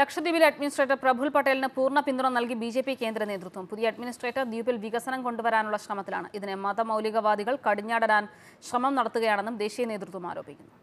ലക്ഷദ്വീപിലെ അഡ്മിനിസ്ട്രേറ്റർ പ്രഭുൽ പട്ടേലിന് പൂർണ്ണ പിന്തുണ നൽകി ബി ജെ പി കേന്ദ്ര നേതൃത്വം പുതിയ അഡ്മിനിസ്ട്രേറ്റർ ദ്വീപിൽ വികസനം കൊണ്ടുവരാനുള്ള ശ്രമത്തിലാണ് ഇതിനെ മതമൗലികവാദികൾ കടിഞ്ഞാടാൻ ശ്രമം നടത്തുകയാണെന്നും ദേശീയ നേതൃത്വം ആരോപിക്കുന്നു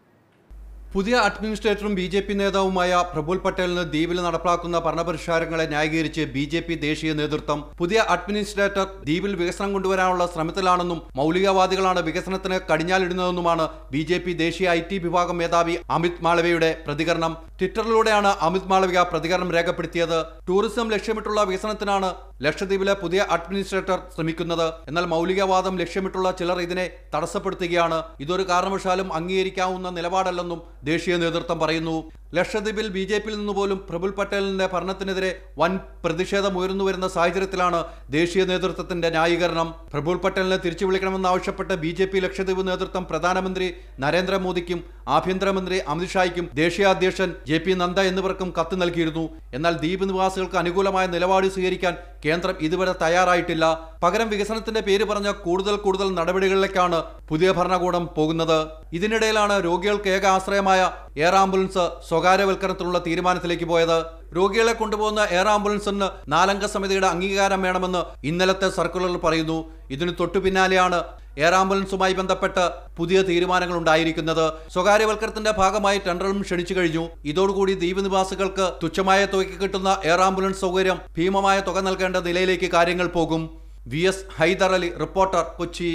പുതിയ അഡ്മിനിസ്ട്രേറ്ററും ബി ജെ പി നേതാവുമായ പ്രഫുൽ പട്ടേലിന് ദ്വീപിൽ നടപ്പാക്കുന്ന ഭരണപരിഷ്കാരങ്ങളെ ന്യായീകരിച്ച് ബി ജെ പി ദേശീയ നേതൃത്വം പുതിയ അഡ്മിനിസ്ട്രേറ്റർ ദ്വീപിൽ വികസനം കൊണ്ടുവരാനുള്ള ശ്രമത്തിലാണെന്നും മൗലികവാദികളാണ് വികസനത്തിന് കടിഞ്ഞാലിടുന്നതെന്നുമാണ് ബി ജെ പി ദേശീയ ഐ ടി വിഭാഗം മേധാവി അമിത് മാളവിയുടെ പ്രതികരണം ട്വിറ്ററിലൂടെയാണ് അമിത് മാളവിക പ്രതികരണം രേഖപ്പെടുത്തിയത് ടൂറിസം ലക്ഷ്യമിട്ടുള്ള വികസനത്തിനാണ് ലക്ഷദ്വീപിലെ പുതിയ അഡ്മിനിസ്ട്രേറ്റർ ശ്രമിക്കുന്നത് എന്നാൽ മൗലികവാദം ലക്ഷ്യമിട്ടുള്ള ചിലർ ഇതിനെ തടസ്സപ്പെടുത്തുകയാണ് ഇതൊരു കാരണവശാലും അംഗീകരിക്കാവുന്ന നിലപാടല്ലെന്നും ദേശീയ നേതൃത്വം പറയുന്നു ലക്ഷദ്വീപിൽ ബി ജെ പിയിൽ നിന്ന് പോലും പ്രഫുൽ പട്ടേലിന്റെ ഭരണത്തിനെതിരെ വൻ പ്രതിഷേധം ഉയർന്നു വരുന്ന സാഹചര്യത്തിലാണ് ദേശീയ നേതൃത്വത്തിന്റെ ന്യായീകരണം പ്രഫുൽ പട്ടേലിനെ തിരിച്ചു വിളിക്കണമെന്നാവശ്യപ്പെട്ട് ബി ജെ പി ലക്ഷദ്വീപ് നേതൃത്വം പ്രധാനമന്ത്രി നരേന്ദ്രമോദിക്കും ആഭ്യന്തരമന്ത്രി അമിത്ഷായ്ക്കും ദേശീയ അധ്യക്ഷൻ ജെ പി നദ്ദ എന്നിവർക്കും കത്ത് നൽകിയിരുന്നു എന്നാൽ ദ്വീപ് നിവാസികൾക്ക് അനുകൂലമായ നിലപാട് സ്വീകരിക്കാൻ കേന്ദ്രം ഇതുവരെ തയ്യാറായിട്ടില്ല പകരം വികസനത്തിന്റെ പേര് പറഞ്ഞ കൂടുതൽ കൂടുതൽ നടപടികളിലേക്കാണ് പുതിയ ഭരണകൂടം പോകുന്നത് ഇതിനിടയിലാണ് രോഗികൾക്ക് ഏക ആശ്രയമായ എയർ ആംബുലൻസ് സ്വകാര്യവൽക്കരണത്തിനുള്ള തീരുമാനത്തിലേക്ക് പോയത് രോഗികളെ കൊണ്ടുപോകുന്ന എയർ ആംബുലൻസിന് നാലംഗ സമിതിയുടെ അംഗീകാരം വേണമെന്ന് ഇന്നലത്തെ സർക്കുലറിൽ പറയുന്നു ഇതിനു തൊട്ടു പിന്നാലെയാണ് എയർ ആംബുലൻസുമായി ബന്ധപ്പെട്ട് പുതിയ തീരുമാനങ്ങൾ ഉണ്ടായിരിക്കുന്നത് സ്വകാര്യവൽക്കരണത്തിന്റെ ഭാഗമായി ടെൻഡറും ക്ഷണിച്ചു കഴിഞ്ഞു ഇതോടുകൂടി ദ്വീപ് നിവാസികൾക്ക് തുച്ഛമായ തുകയ്ക്ക് കിട്ടുന്ന എയർ ആംബുലൻസ് സൗകര്യം ഭീമമായ തുക നൽകേണ്ട നിലയിലേക്ക് കാര്യങ്ങൾ പോകും విఎస్ హైదర్ అలీ రిపోర్టర్ కొచ్చి